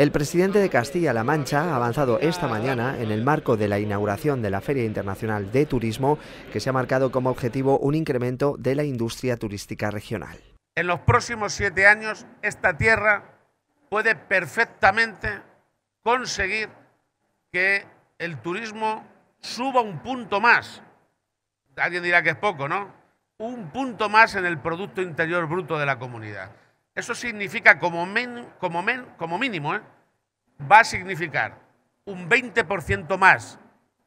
El presidente de Castilla-La Mancha ha avanzado esta mañana en el marco de la inauguración de la Feria Internacional de Turismo, que se ha marcado como objetivo un incremento de la industria turística regional. En los próximos siete años, esta tierra puede perfectamente conseguir que el turismo suba un punto más. Alguien dirá que es poco, ¿no? Un punto más en el Producto Interior Bruto de la comunidad. Eso significa como, mínimo, ¿eh? va a significar un 20% más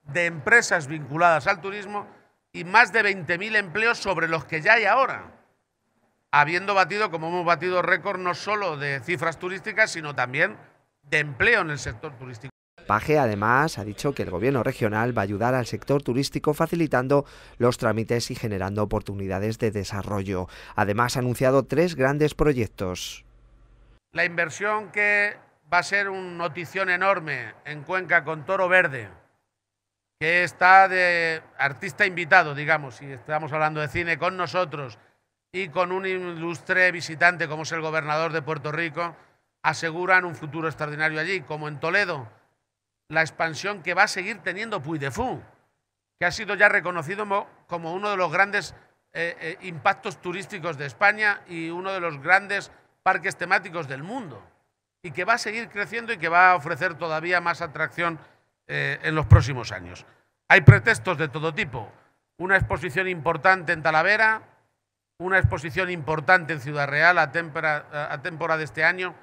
de empresas vinculadas al turismo y más de 20.000 empleos sobre los que ya hay ahora, habiendo batido, como hemos batido récord, no solo de cifras turísticas, sino también de empleo en el sector turístico. Paje además ha dicho que el gobierno regional va a ayudar al sector turístico facilitando los trámites y generando oportunidades de desarrollo. Además ha anunciado tres grandes proyectos. La inversión que va a ser una notición enorme en Cuenca con Toro Verde, que está de artista invitado, digamos, si estamos hablando de cine con nosotros y con un ilustre visitante como es el gobernador de Puerto Rico, aseguran un futuro extraordinario allí, como en Toledo la expansión que va a seguir teniendo Fú, que ha sido ya reconocido como uno de los grandes eh, eh, impactos turísticos de España y uno de los grandes parques temáticos del mundo, y que va a seguir creciendo y que va a ofrecer todavía más atracción eh, en los próximos años. Hay pretextos de todo tipo, una exposición importante en Talavera, una exposición importante en Ciudad Real a, tempora, temporada de este año,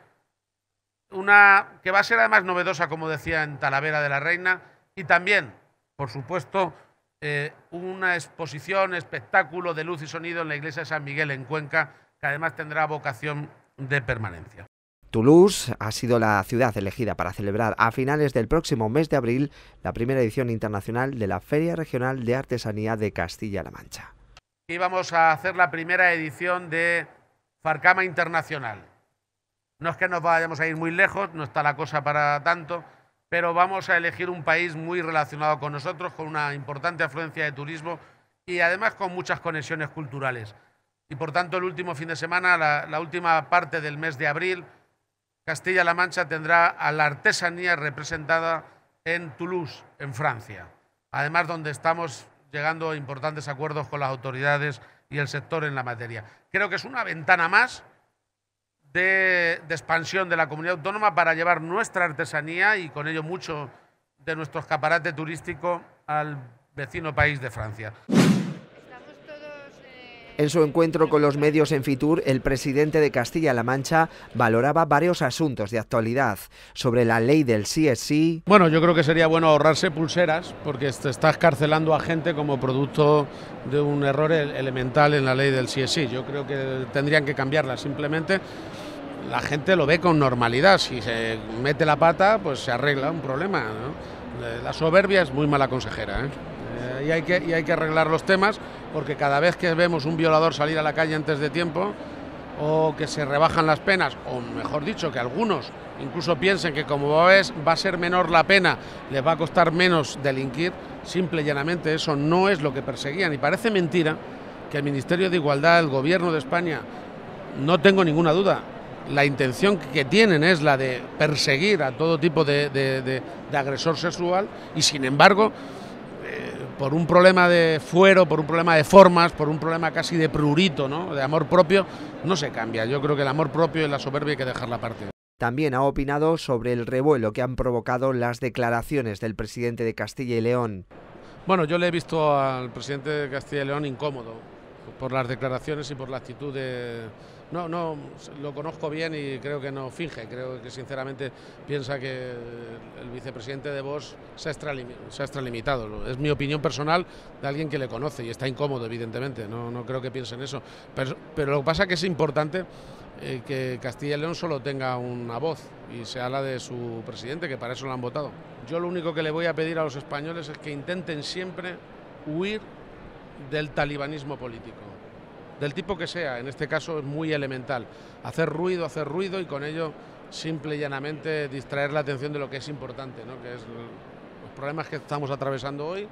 una que va a ser además novedosa, como decía, en Talavera de la Reina, y también, por supuesto, eh, una exposición, espectáculo de luz y sonido en la iglesia de San Miguel en Cuenca, que además tendrá vocación de permanencia. Toulouse ha sido la ciudad elegida para celebrar a finales del próximo mes de abril la primera edición internacional de la Feria Regional de Artesanía de Castilla-La Mancha. Y vamos a hacer la primera edición de Farcama Internacional. No es que nos vayamos a ir muy lejos, no está la cosa para tanto, pero vamos a elegir un país muy relacionado con nosotros, con una importante afluencia de turismo y además con muchas conexiones culturales. Y por tanto, el último fin de semana, la, última parte del mes de abril, Castilla-La Mancha tendrá a la artesanía representada en Toulouse, en Francia. Además, donde estamos llegando a importantes acuerdos con las autoridades y el sector en la materia. Creo que es una ventana más de, de, expansión de la comunidad autónoma para llevar nuestra artesanía y con ello mucho de nuestro escaparate turístico al vecino país de Francia. Eh, en su encuentro con los medios en Fitur, el presidente de Castilla-La Mancha valoraba varios asuntos de actualidad sobre la ley del sí es sí. Bueno, yo creo que sería bueno ahorrarse pulseras porque se está escarcelando a gente como producto de un error elemental en la ley del sí es sí. Yo creo que tendrían que cambiarla simplemente la gente lo ve con normalidad. Si se mete la pata, pues se arregla un problema. Eh, la soberbia es muy mala consejera. ¿eh? Eh, y, hay que, hay que arreglar los temas porque cada vez que vemos un violador salir a la calle antes de tiempo o que se rebajan las penas, o mejor dicho, que algunos incluso piensen que como va a ser menor la pena, les va a costar menos delinquir, simple y llanamente eso no es lo que perseguían. Y parece mentira que el Ministerio de Igualdad, el Gobierno de España, no tengo ninguna duda, la intención que tienen es la de perseguir a todo tipo de, agresor sexual y sin embargo, eh, por un problema de fuero, por un problema de formas, por un problema casi de prurito, ¿no? de amor propio, no se cambia. Yo creo que el amor propio y la soberbia hay que dejarla aparte. También ha opinado sobre el revuelo que han provocado las declaraciones del presidente de Castilla y León. Bueno, yo le he visto al presidente de Castilla y León incómodo por las declaraciones y por la actitud de, no, no, lo conozco bien y creo que no finge. Creo que sinceramente piensa que el vicepresidente de Vox se ha, se ha extralimitado. Es mi opinión personal de alguien que le conoce y está incómodo, evidentemente. No, no creo que piense en eso. Pero, lo que pasa es que es importante eh, que Castilla y León solo tenga una voz y sea la de su presidente, que para eso lo han votado. Yo lo único que le voy a pedir a los españoles es que intenten siempre huir del talibanismo político del tipo que sea, en este caso es muy elemental. Hacer ruido, hacer ruido y con ello simple y llanamente distraer la atención de lo que es importante, ¿no? que es los problemas que estamos atravesando hoy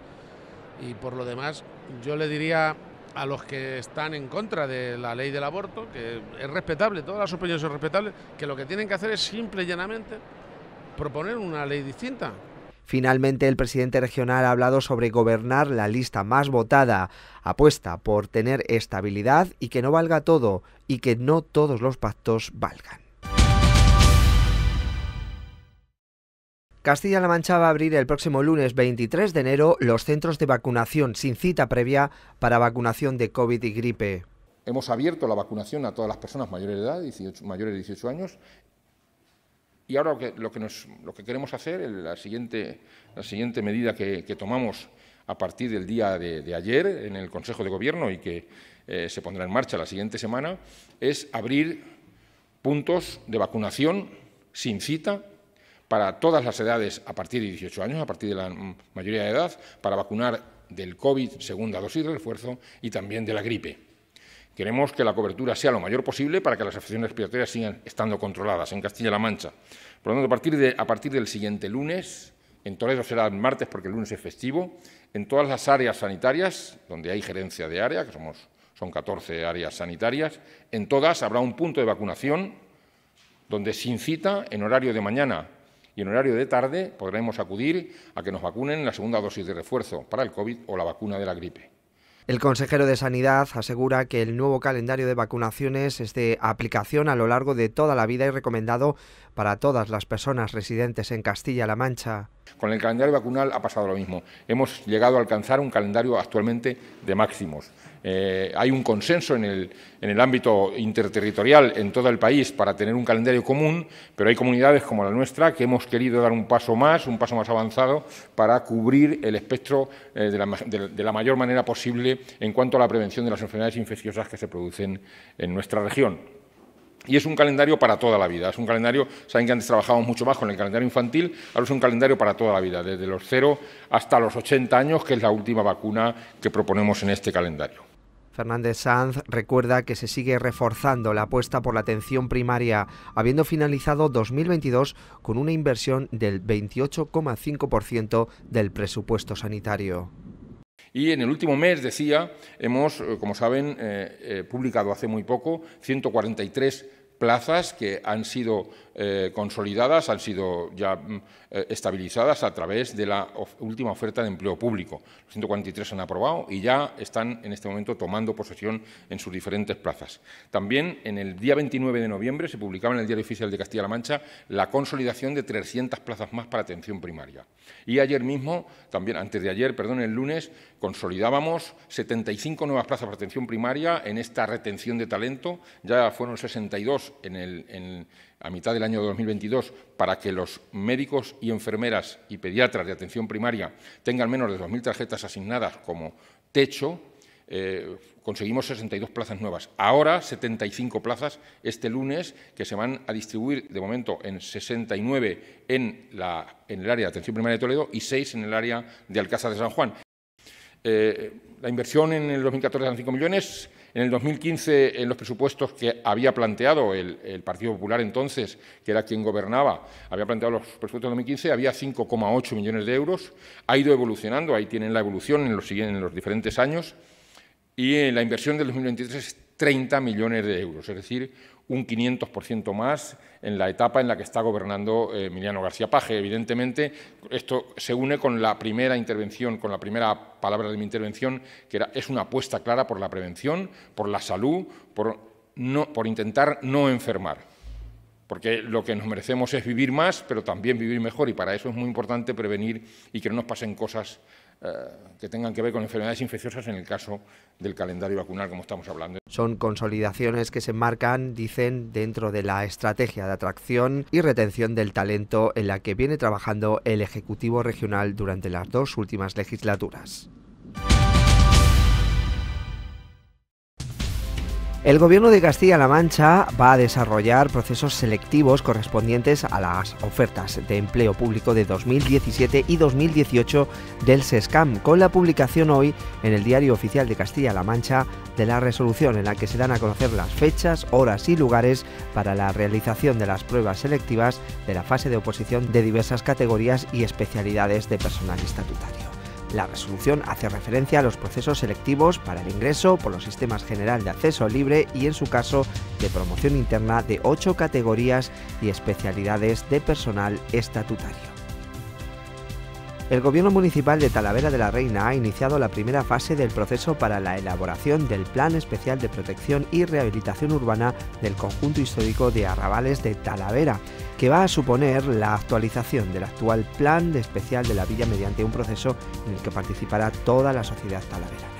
y por lo demás yo le diría a los que están en contra de la ley del aborto, que es respetable, todas las opiniones son respetables, que lo que tienen que hacer es simple y llanamente proponer una ley distinta, Finalmente, el presidente regional ha hablado sobre gobernar la lista más votada, apuesta por tener estabilidad y que no valga todo y que no todos los pactos valgan. Castilla-La Mancha va a abrir el próximo lunes 23 de enero los centros de vacunación sin cita previa para vacunación de COVID y gripe. Hemos abierto la vacunación a todas las personas mayores de edad, mayores de 18 años, y ahora lo que, queremos hacer, la siguiente, la siguiente medida que, tomamos a partir del día de, ayer en el Consejo de Gobierno y que eh, se pondrá en marcha la siguiente semana, es abrir puntos de vacunación sin cita para todas las edades a partir de 18 años, a partir de la mayoría de edad, para vacunar del COVID segunda dosis de refuerzo y también de la gripe. Queremos que la cobertura sea lo mayor posible para que las afecciones respiratorias sigan estando controladas en Castilla-La Mancha. Por lo tanto, a partir, del siguiente lunes, en Toledo será el martes porque el lunes es festivo, en todas las áreas sanitarias, donde hay gerencia de área, que somos, son 14 áreas sanitarias, en todas habrá un punto de vacunación donde sin cita, en horario de mañana y en horario de tarde, podremos acudir a que nos vacunen la segunda dosis de refuerzo para el COVID o la vacuna de la gripe. El consejero de Sanidad asegura que el nuevo calendario de vacunaciones es de aplicación a lo largo de toda la vida y recomendado para todas las personas residentes en Castilla-La Mancha. Con el calendario vacunal ha pasado lo mismo. Hemos llegado a alcanzar un calendario actualmente de máximos. Eh, hay un consenso en el, ámbito interterritorial en todo el país para tener un calendario común, pero hay comunidades como la nuestra que hemos querido dar un paso más, un paso más avanzado, para cubrir el espectro eh, de, la, de la mayor manera posible en cuanto a la prevención de las enfermedades infecciosas que se producen en nuestra región. Y es un calendario para toda la vida. Es un calendario, saben que antes trabajábamos mucho más con el calendario infantil, ahora es un calendario para toda la vida, desde los 0 hasta los 80 años, que es la última vacuna que proponemos en este calendario. Fernández Sanz recuerda que se sigue reforzando la apuesta por la atención primaria, habiendo finalizado 2022 con una inversión del 28,5% del presupuesto sanitario. Y en el último mes, decía, hemos, eh, como saben, eh, eh, publicado hace muy poco 143 plazas que han sido eh, consolidadas, han sido ya mm, eh, estabilizadas a través de la última oferta de empleo público. Los 143 han aprobado y ya están en este momento tomando posesión en sus diferentes plazas. También en el día 29 de noviembre se publicaba en el Diario Oficial de Castilla-La Mancha la consolidación de 300 plazas más para atención primaria. Y ayer mismo, también antes de ayer, perdón, el lunes, consolidábamos 75 nuevas plazas para atención primaria en esta retención de talento. Ya fueron 62 en el, a mitad del año 2022 para que los médicos y enfermeras y pediatras de atención primaria tengan menos de 2.000 tarjetas asignadas como techo, eh, conseguimos 62 plazas nuevas. Ahora 75 plazas este lunes que se van a distribuir de momento en 69 en, la, en el área de atención primaria de Toledo y 6 en el área de Alcázar de San Juan. Eh, la inversión en el 2014 eran 5 millones, en el 2015 en los presupuestos que había planteado el, Partido Popular entonces, que era quien gobernaba, había planteado los presupuestos de 2015, había 5,8 millones de euros, ha ido evolucionando, ahí tienen la evolución en los, en los diferentes años, y eh, la inversión del 2023 es 30 millones de euros, es decir, un 500% más en la etapa en la que está gobernando eh, Emiliano García Paje. Evidentemente, esto se une con la primera intervención, con la primera palabra de mi intervención, que era, es una apuesta clara por la prevención, por la salud, por, no, por intentar no enfermar. Porque lo que nos merecemos es vivir más, pero también vivir mejor, y para eso es muy importante prevenir y que no nos pasen cosas eh, que tengan que ver con enfermedades infecciosas en el caso del calendario vacunal, como estamos hablando. Son consolidaciones que se enmarcan, dicen, dentro de la estrategia de atracción y retención del talento en la que viene trabajando el Ejecutivo Regional durante las dos últimas legislaturas. El gobierno de Castilla-La Mancha va a desarrollar procesos selectivos correspondientes a las ofertas de empleo público de 2017 y 2018 del SESCAM, con la publicación hoy en el Diario Oficial de Castilla-La Mancha de la resolución en la que se dan a conocer las fechas, horas y lugares para la realización de las pruebas selectivas de la fase de oposición de diversas categorías y especialidades de personal estatutario. La resolución hace referencia a los procesos selectivos para el ingreso por los sistemas general de acceso libre y en su caso de promoción interna de ocho categorías y especialidades de personal estatutario. El Gobierno Municipal de Talavera de la Reina ha iniciado la primera fase del proceso para la elaboración del Plan Especial de Protección y Rehabilitación Urbana del conjunto histórico de Arrabales de Talavera, que va a suponer la actualización del actual Plan Especial de la Villa mediante un proceso en el que participará toda la sociedad talavera.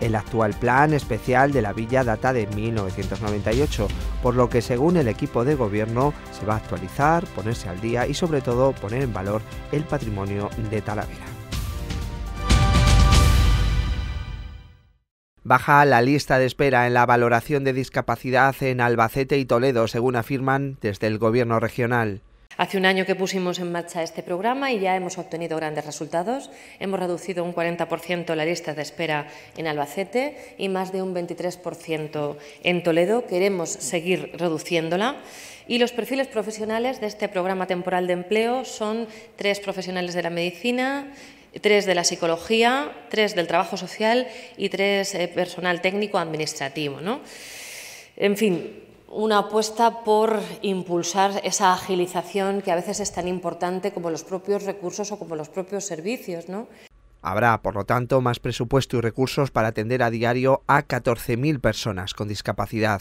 El actual plan especial de la villa data de 1998, por lo que según el equipo de gobierno se va a actualizar, ponerse al día y sobre todo poner en valor el patrimonio de Talavera. Baja la lista de espera en la valoración de discapacidad en Albacete y Toledo, según afirman desde el Gobierno regional. Hace un año que pusimos en marcha este programa y ya hemos obtenido grandes resultados. Hemos reducido un 40% la lista de espera en Albacete y más de un 23% en Toledo. Queremos seguir reduciéndola. Y los perfiles profesionales de este programa temporal de empleo son tres profesionales de la medicina, tres de la psicología, tres del trabajo social y tres eh, personal técnico administrativo. En fin, una apuesta por impulsar esa agilización que a veces es tan importante como los propios recursos o como los propios servicios, ¿no? Habrá, por lo tanto, más presupuesto y recursos para atender a diario a 14.000 personas con discapacidad.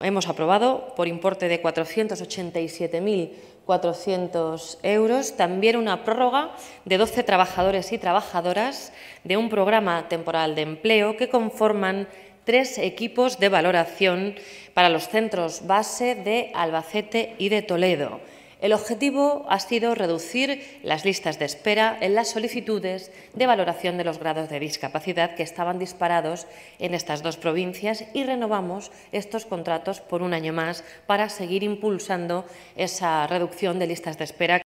Hemos aprobado por importe de 487.400 euros también una prórroga de 12 trabajadores y trabajadoras de un programa temporal de empleo que conforman tres equipos de valoración para los centros base de Albacete y de Toledo. El objetivo ha sido reducir las listas de espera en las solicitudes de valoración de los grados de discapacidad que estaban disparados en estas dos provincias y renovamos estos contratos por un año más para seguir impulsando esa reducción de listas de espera.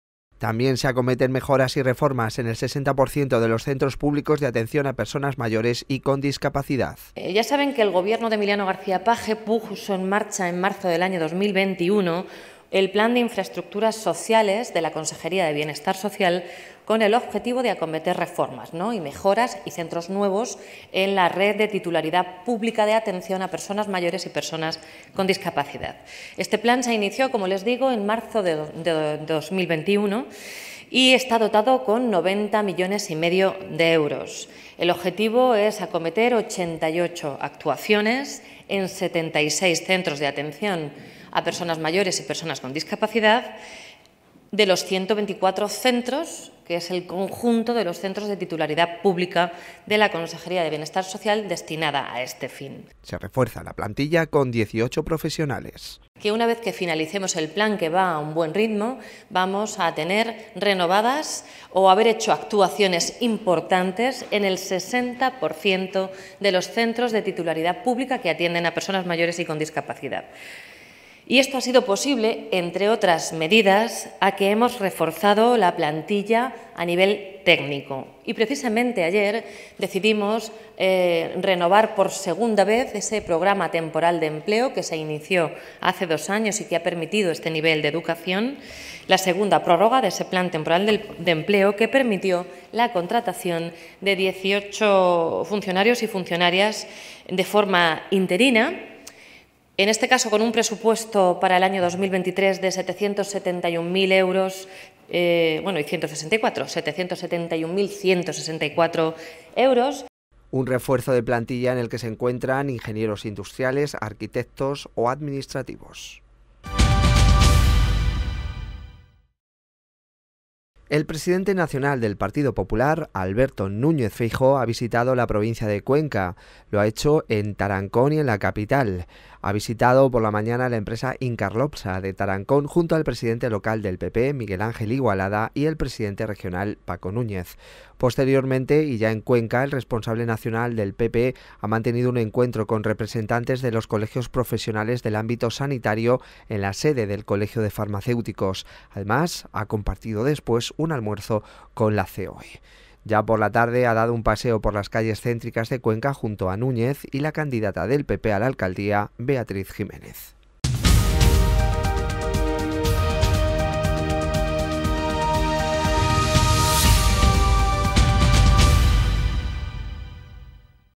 También se acometen mejoras y reformas en el 60% de los centros públicos de atención a personas mayores y con discapacidad. Eh, ya saben que el gobierno de Emiliano García Paje puso en marcha en marzo del año 2021 el Plan de Infraestructuras Sociales de la Consejería de Bienestar Social con el objetivo de acometer reformas ¿no? y mejoras y centros nuevos en la red de titularidad pública de atención a personas mayores y personas con discapacidad. Este plan se inició, como les digo, en marzo de, 2021 y está dotado con 90 millones y medio de euros. El objetivo es acometer 88 actuaciones en 76 centros de atención a personas mayores y personas con discapacidad de los 124 centros, que es el conjunto de los centros de titularidad pública de la Consejería de Bienestar Social destinada a este fin. Se refuerza la plantilla con 18 profesionales. Que una vez que finalicemos el plan, que va a un buen ritmo, vamos a tener renovadas o haber hecho actuaciones importantes en el 60% de los centros de titularidad pública que atienden a personas mayores y con discapacidad. Y esto ha sido posible, entre otras medidas, a que hemos reforzado la plantilla a nivel técnico. Y precisamente ayer decidimos eh, renovar por segunda vez ese programa temporal de empleo que se inició hace dos años y que ha permitido este nivel de educación, la segunda prórroga de ese plan temporal de, de empleo que permitió la contratación de 18 funcionarios y funcionarias de forma interina en este caso, con un presupuesto para el año 2023 de 771.000 euros, eh, bueno, y 164, 771.164 euros. Un refuerzo de plantilla en el que se encuentran ingenieros industriales, arquitectos o administrativos. El presidente nacional del Partido Popular, Alberto Núñez Feijóo, ha visitado la provincia de Cuenca. Lo ha hecho en Tarancón y en la capital. Ha visitado por la mañana la empresa Incarlopsa de Tarancón junto al presidente local del PP, Miguel Ángel Igualada, y el presidente regional, Paco Núñez. Posteriormente, y ya en Cuenca, el responsable nacional del PP ha mantenido un encuentro con representantes de los colegios profesionales del ámbito sanitario en la sede del Colegio de Farmacéuticos. Además, ha compartido después un almuerzo con la COE. Ya por la tarde ha dado un paseo por las calles céntricas de Cuenca junto a Núñez y la candidata del PP a la alcaldía, Beatriz Jiménez.